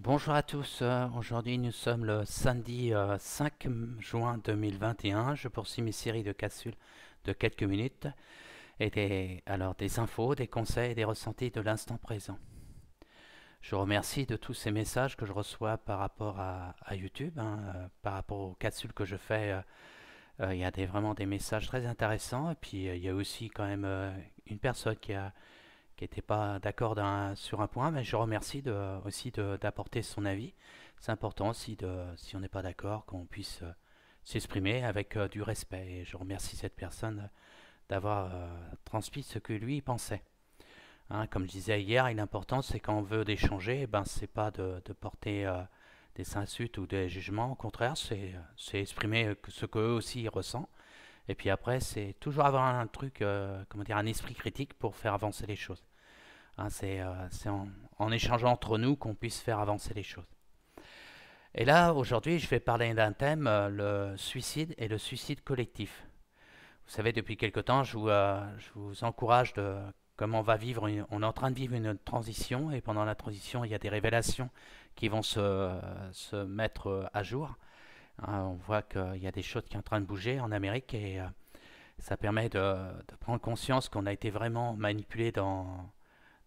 Bonjour à tous, euh, aujourd'hui nous sommes le samedi 5 euh, juin 2021, je poursuis mes séries de capsules de quelques minutes et des, alors des infos, des conseils des ressentis de l'instant présent. Je remercie de tous ces messages que je reçois par rapport à, YouTube, hein, euh, par rapport aux capsules que je fais, il y a des, vraiment des messages très intéressants et puis il y a aussi quand même une personne qui a qui n'était pas d'accord sur un point, mais je remercie de, aussi d'apporter son avis. C'est important aussi, de, si on n'est pas d'accord, qu'on puisse euh, s'exprimer avec euh, du respect. Et je remercie cette personne euh, d'avoir transmis ce que lui pensait. Hein, comme je disais hier, l'important c'est quand on veut d'échanger, eh ben, c'est pas de, porter des insultes ou des jugements. Au contraire, c'est exprimer ce qu'eux aussi ressentent. Et puis après, c'est toujours avoir un truc, comment dire, un esprit critique pour faire avancer les choses. Hein, c'est euh, en, échangeant entre nous qu'on puisse faire avancer les choses. Et là, aujourd'hui, je vais parler d'un thème, euh, le suicide et le suicide collectif. Vous savez, depuis quelque temps, je vous, euh, encourage de comment on va vivre. on est en train de vivre une transition et pendant la transition, il y a des révélations qui vont se, mettre à jour. Hein, on voit qu'il y a des choses qui sont en train de bouger en Amérique et ça permet de, de prendre conscience qu'on a été vraiment manipulé dans,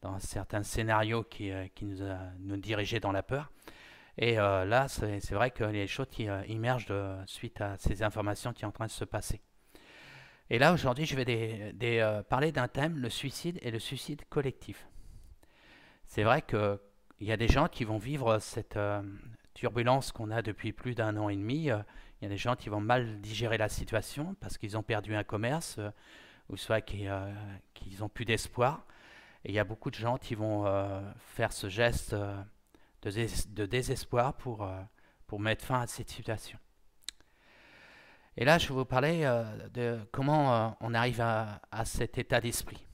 dans certains scénarios qui, euh, qui nous, a, euh, nous dirigeaient dans la peur. Et euh, là, c'est vrai que les choses qui émergent immergent de, suite à ces informations qui sont en train de se passer. Et là, aujourd'hui, je vais des, des, parler d'un thème, le suicide et le suicide collectif. C'est vrai qu'il y a des gens qui vont vivre cette turbulence qu'on a depuis plus d'un an et demi. Il y a des gens qui vont mal digérer la situation parce qu'ils ont perdu un commerce ou soit qu'ils n'ont ont plus d'espoir. Et il y a beaucoup de gens qui vont euh, faire ce geste euh, de, désespoir pour, euh, pour mettre fin à cette situation. Et là, je vais vous parler de comment on arrive à, cet état d'esprit.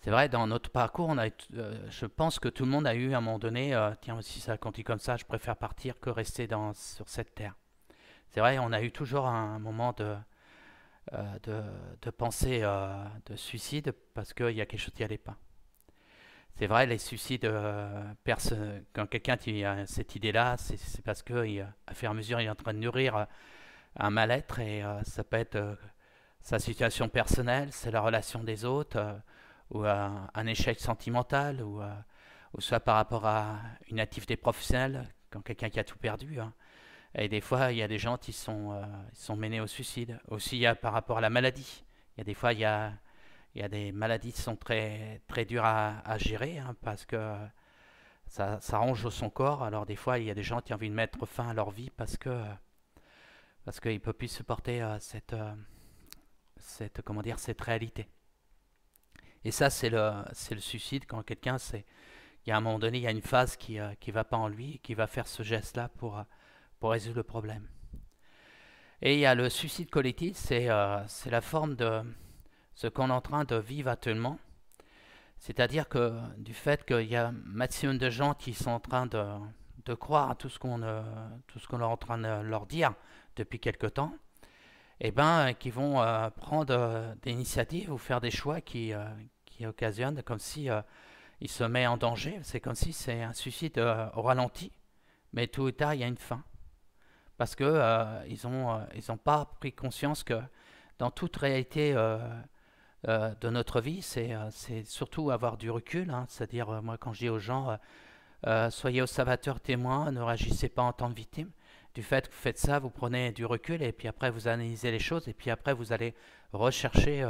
C'est vrai, dans notre parcours, on a, je pense que tout le monde a eu à un moment donné, tiens, si ça continue comme ça, je préfère partir que rester dans, sur cette terre. C'est vrai, on a eu toujours un moment de, de, de, de suicide parce qu'il y a quelque chose qui allait pas. C'est vrai, les suicides, euh, quand quelqu'un a euh, cette idée-là, c'est parce que, à faire mesure, il est en train de nourrir euh, un mal-être et ça peut être sa situation personnelle, c'est la relation des autres, ou un échec sentimental, ou, soit par rapport à une activité professionnelle, quand quelqu'un qui a tout perdu. Hein. Et des fois, il y a des gens qui sont, sont menés au suicide. Aussi, il y a par rapport à la maladie. Il y a des fois, il y a il y a des maladies qui sont très, très dures à, gérer hein, parce que ça, ça ronge son corps. Alors des fois, il y a des gens qui ont envie de mettre fin à leur vie parce que parce qu'ils ne peuvent plus supporter euh, cette, euh, cette, comment dire, cette réalité. Et ça, c'est le, c'est le suicide quand quelqu'un, c'est, il y a un moment donné, il y a une phase qui ne euh, va pas en lui et qui va faire ce geste-là pour, pour résoudre le problème. Et il y a le suicide collectif, c'est, c'est la forme de, ce qu'on est en train de vivre actuellement. C'est-à-dire que du fait qu'il y a maximum de gens qui sont en train de, croire à tout ce qu'on euh, tout est en train de leur dire depuis quelque temps, et eh ben qui vont euh, prendre euh, des initiatives ou faire des choix qui qui occasionnent comme si ils se mettent en danger. C'est comme si c'est un suicide au ralenti, mais tout à tard il y a une fin parce que ils ont pas pris conscience que dans toute réalité euh, de notre vie, euh, c'est surtout avoir du recul. Hein. C'est-à-dire, euh, moi, quand je dis aux gens, soyez savateur témoin, ne réagissez pas en tant que victime. Du fait que vous faites ça, vous prenez du recul et puis après vous analysez les choses et puis après vous allez rechercher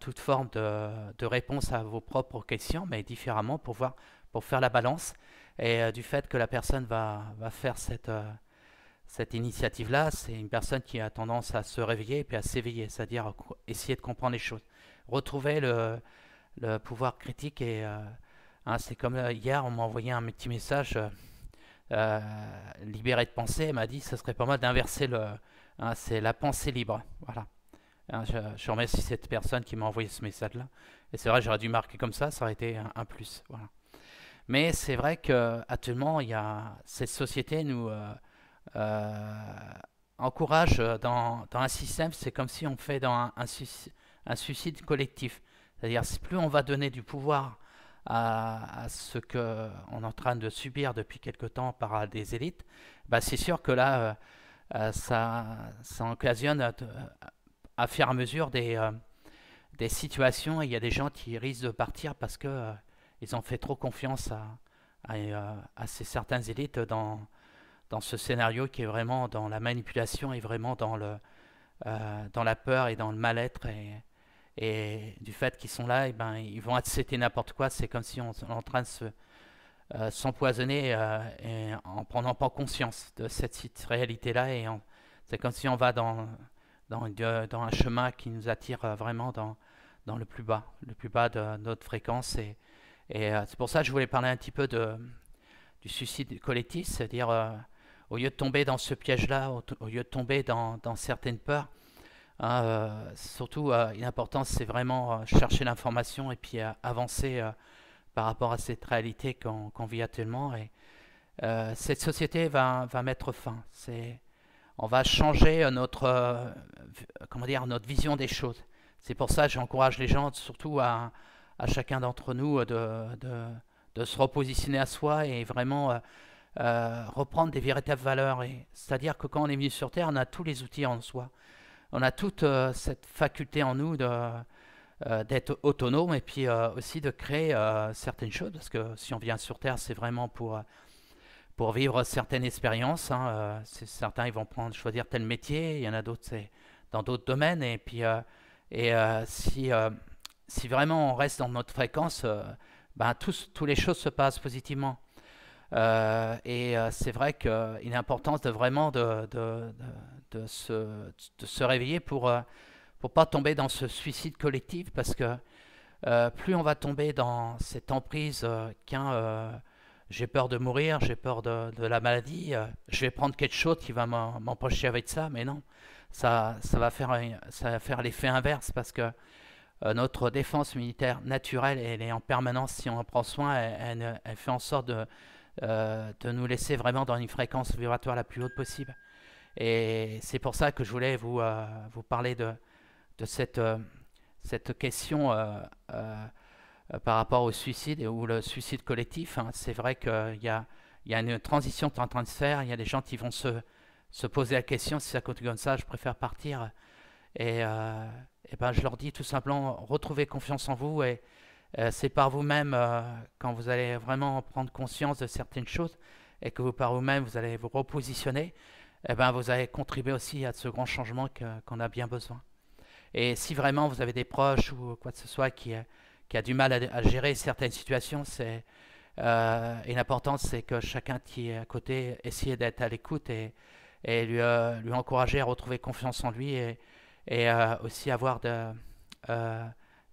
toute forme de, réponse à vos propres questions, mais différemment pour, voir, pour faire la balance. Et du fait que la personne va, va faire cette cette initiative-là, c'est une personne qui a tendance à se réveiller et puis à s'éveiller, c'est-à-dire essayer de comprendre les choses, retrouver le, pouvoir critique. Et euh, hein, c'est comme euh, hier, on m'a envoyé un petit message euh, libéré de pensée. il m'a dit, ce serait pas mal d'inverser le, hein, c'est la pensée libre. Voilà. Hein, je, remercie cette personne qui m'a envoyé ce message-là. Et c'est vrai, j'aurais dû marquer comme ça, ça aurait été un, plus. Voilà. Mais c'est vrai qu'actuellement, il y cette société nous euh, encourage euh, dans, un système, c'est comme si on fait dans un, suicide collectif. C'est-à-dire, plus on va donner du pouvoir à, ce qu'on est en train de subir depuis quelque temps par des élites, bah c'est sûr que là, euh, ça, ça, occasionne à, faire mesure des, des situations. Il y a des gens qui risquent de partir parce qu'ils ils ont fait trop confiance à, à, ces certaines élites dans, dans ce scénario qui est vraiment dans la manipulation et vraiment dans, le, euh, dans la peur et dans le mal-être et, et, du fait qu'ils sont là, et ben, ils vont accepter n'importe quoi. C'est comme si on, est en train de se, euh, s'empoisonner euh, ne en prenant pas conscience de cette réalité-là. Et c'est comme si on va dans, dans, euh, un chemin qui nous attire vraiment dans, dans le plus bas, le plus bas de notre fréquence. Et, et c'est pour ça que je voulais parler un petit peu de, du suicide collectif, c'est-à-dire au lieu de tomber dans ce piège-là, au, lieu de tomber dans, certaines peurs, hein, euh, surtout, euh, l'important, c'est vraiment euh, chercher l'information et puis euh, avancer par rapport à cette réalité qu'on vit actuellement. Et cette société va, mettre fin. on va changer notre, comment dire, notre vision des choses. C'est pour ça que j'encourage les gens, surtout à, chacun d'entre nous, de, se repositionner à soi et vraiment euh, reprendre des véritables valeurs. C'est-à-dire que quand on est venu sur Terre, on a tous les outils en soi. On a toute euh, cette faculté en nous euh, d'être autonome et puis aussi de créer certaines choses. Parce que si on vient sur Terre, c'est vraiment pour, pour vivre certaines expériences. Hein, certains ils vont prendre, choisir tel métier, il y en a d'autres, c'est dans d'autres domaines. Et puis et, si, si vraiment on reste dans notre fréquence, ben, tous, les choses se passent positivement. Euh, et euh, c'est vrai qu'il est important de vraiment de, de, se, réveiller pour ne euh, pas tomber dans ce suicide collectif, parce que plus on va tomber dans cette emprise qu'un j'ai peur de mourir, j'ai peur de, la maladie, je vais prendre quelque chose qui va m'empocher avec ça, mais non, ça, ça, va, faire, ça va faire l'effet inverse parce que notre défense militaire naturelle, elle est en permanence, si on en prend soin, elle fait en sorte de, euh, de nous laisser vraiment dans une fréquence vibratoire la plus haute possible. Et c'est pour ça que je voulais vous, euh, vous parler de, de cette, euh, cette question par rapport au suicide ou le suicide collectif. Hein. C'est vrai qu'il y a, y a, une transition qui est en train de se faire, il y a des gens qui vont se, se poser la question, si ça continue comme ça, je préfère partir. Et, et ben, je leur dis tout simplement, retrouvez confiance en vous et, euh, c'est par vous-même, euh, quand vous allez vraiment prendre conscience de certaines choses et que vous, par vous-même, vous allez vous repositionner, eh ben, vous allez contribuer aussi à ce grand changement qu'on a bien besoin. Et si vraiment vous avez des proches ou quoi que ce soit qui, euh, a du mal à, gérer certaines situations, c'est, euh, l'important, c'est que chacun qui est à côté essaye d'être à l'écoute et, lui, lui encourager à retrouver confiance en lui et, et aussi avoir de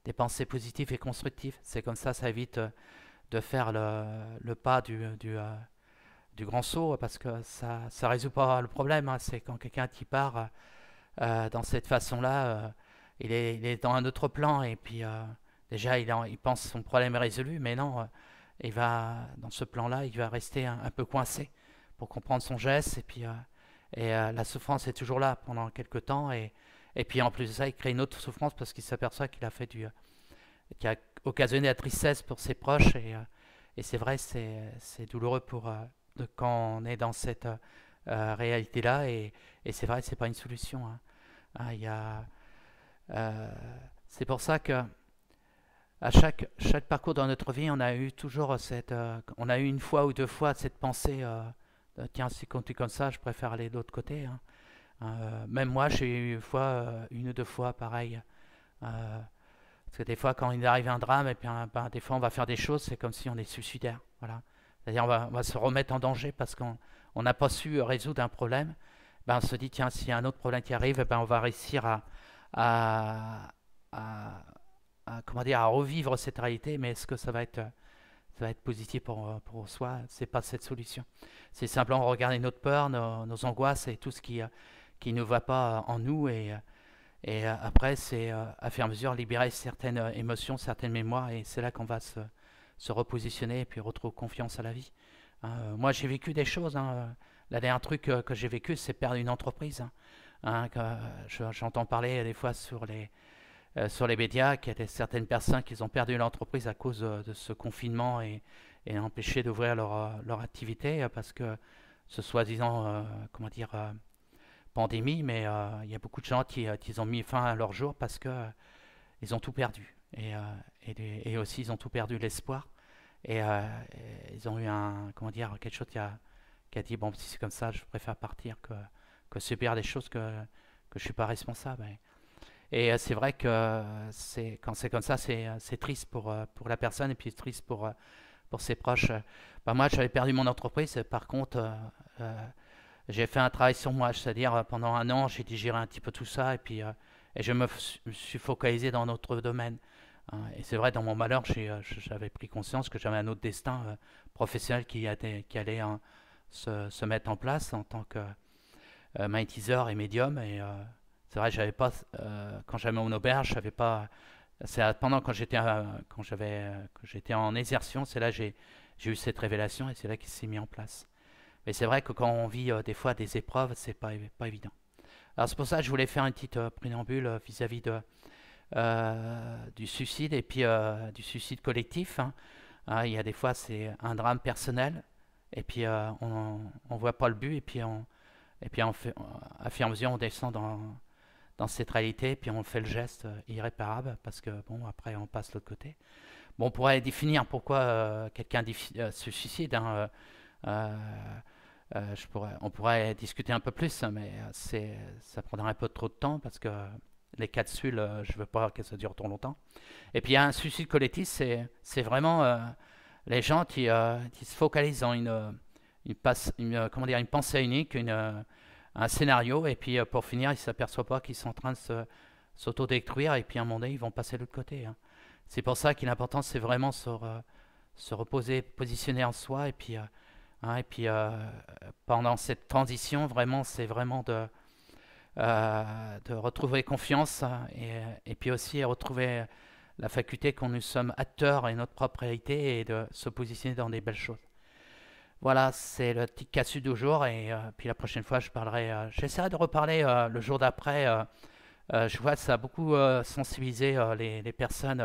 des pensées positives et constructives. C'est comme ça, ça évite euh, de faire le, pas du, euh, du, grand saut parce que ça ne résout pas le problème. Hein. C'est quand quelqu'un qui part euh, dans cette façon-là, il, est, dans un autre plan et puis déjà il, en, il pense son problème est résolu, mais non, il va, dans ce plan-là, il va rester un, un, peu coincé pour comprendre son geste et puis et, la souffrance est toujours là pendant quelques temps et et puis en plus de ça, il crée une autre souffrance parce qu'il s'aperçoit qu'il a fait du, qui a occasionné la tristesse pour ses proches. Et, euh, et c'est vrai, c'est douloureux pour euh, quand on est dans cette euh, réalité-là. Et, et c'est vrai, c'est pas une solution. Hein. Ah, il y a, c'est pour ça que à chaque, chaque parcours dans notre vie, on a eu toujours cette, on a eu une fois ou deux fois cette pensée, tiens, si tu comme ça, je préfère aller de l'autre côté. Hein. Euh, même moi, j'ai eu une, fois, euh, une ou deux fois pareil. Euh, parce que des fois, quand il arrive un drame, et bien, ben, des fois, on va faire des choses, c'est comme si on est suicidaire. Voilà. C'est-à-dire, on va, se remettre en danger parce qu'on n'a pas su résoudre un problème. Ben, on se dit, tiens, s'il y a un autre problème qui arrive, eh ben, on va réussir à, à, comment dire, à revivre cette réalité, mais est-ce que ça va être, ça va être positif pour, pour soi C'est pas cette solution. C'est simplement regarder notre peur, nos, nos, angoisses et tout ce qui, qui ne va pas en nous et, euh, et euh, après c'est euh, à faire mesure libérer certaines émotions, certaines mémoires et c'est là qu'on va se, se, repositionner et puis retrouver confiance à la vie. Hein, moi j'ai vécu des choses, hein. la dernière truc que j'ai vécu c'est perdre une entreprise. Hein, hein, j'entends parler des fois sur les, sur les médias qu'il y a certaines personnes qui ont perdu l'entreprise à cause de ce confinement et, et empêché d'ouvrir leur, leur, activité parce que ce soi-disant, comment dire, pandémie, mais euh, il y a beaucoup de gens euh, qui, ont mis fin à leur jour parce que euh, ils ont tout perdu. Et, aussi, ils ont tout perdu l'espoir. Et, ils ont eu un, comment dire, quelque chose qui a, dit bon, si c'est comme ça, je préfère partir que, que subir des choses que, que je suis pas responsable. Et, c'est vrai que c'est, quand c'est comme ça, c'est, triste pour, pour la personne et puis triste pour, pour ses proches. Bah, moi, j'avais perdu mon entreprise. Par contre, j'ai fait un travail sur moi, c'est-à-dire euh, pendant un an, j'ai digéré un petit peu tout ça et puis euh, et je me suis focalisé dans notre domaine. Hein. Et c'est vrai, dans mon malheur, euh, j'avais pris conscience que j'avais un autre destin professionnel qui, allait hein, se, mettre en place en tant que euh, et médium. Et c'est vrai, j'avais pas, quand j'avais mon auberge, j'avais pas. C'est pendant quand j'étais quand j'avais j'étais en exertion, c'est là j'ai j'ai eu cette révélation et c'est là qu'il s'est mis en place. Mais c'est vrai que quand on vit euh, des fois des épreuves, c'est pas, pas évident. Alors c'est pour ça que je voulais faire une petite euh, préambule euh, vis-à-vis du suicide et puis du suicide collectif. Hein. Hein, il y a des fois c'est un drame personnel et puis on ne voit pas le but et puis on, et puis on fait, à on descend dans, dans cette réalité, et puis on fait le geste irréparable, parce que, bon, après, on passe de l'autre côté. Bon, on pourrait définir pourquoi quelqu'un se suicide. Hein, euh, on pourrait discuter un peu plus, mais euh, ça prendrait un peu trop de temps parce que les capsules, euh, je ne veux pas que ça dure trop longtemps. Et puis, un suicide collectif, c'est, vraiment les gens qui, se focalisent dans une, comment dire, une pensée unique, un scénario, et puis pour finir, ils ne s'aperçoivent pas qu'ils sont en train de s'autodétruire, et puis un moment donné, ils vont passer de l'autre côté. Hein. C'est pour ça que l'important, c'est vraiment se, se reposer, positionner en soi, et puis Hein, et puis euh, pendant cette transition, vraiment, c'est vraiment de, euh, de retrouver confiance hein, euh, et, puis aussi retrouver la faculté qu'on nous sommes acteurs et notre propre réalité et de se positionner dans des belles choses. Voilà, c'est le petit cassu du jour et puis la prochaine fois je parlerai, j'essaierai de reparler le jour d'après. je vois que ça a beaucoup sensibilisé les, les, personnes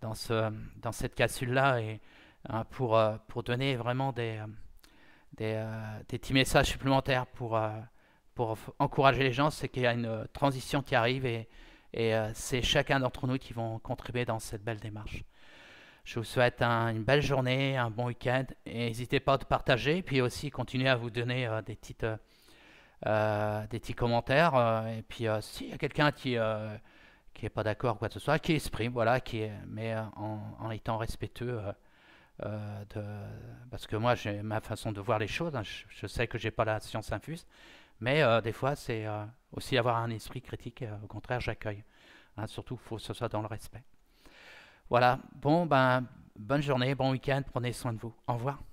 dans, ce, dans cette cassule là et hein, pour, pour donner vraiment des euh, des, petits messages supplémentaires pour, euh, pour encourager les gens, c'est qu'il y a une euh, transition qui arrive et, et c'est chacun d'entre nous qui vont contribuer dans cette belle démarche. Je vous souhaite une belle journée, un bon week-end. et N'hésitez pas à partager, puis aussi continuer à vous donner des, des petits commentaires. et puis s'il y a quelqu'un qui n'est pas d'accord, quoi que ce soit, qui exprime, voilà, qui mais en, en étant respectueux. Euh, de, parce que moi j'ai ma façon de voir les choses, hein. je, sais que j'ai pas la science infuse, mais euh, des fois c'est euh, aussi avoir un esprit critique, au contraire j'accueille. Hein. surtout il faut que ce soit dans le respect. Voilà, bon ben bonne journée, bon week-end, prenez soin de vous. Au revoir.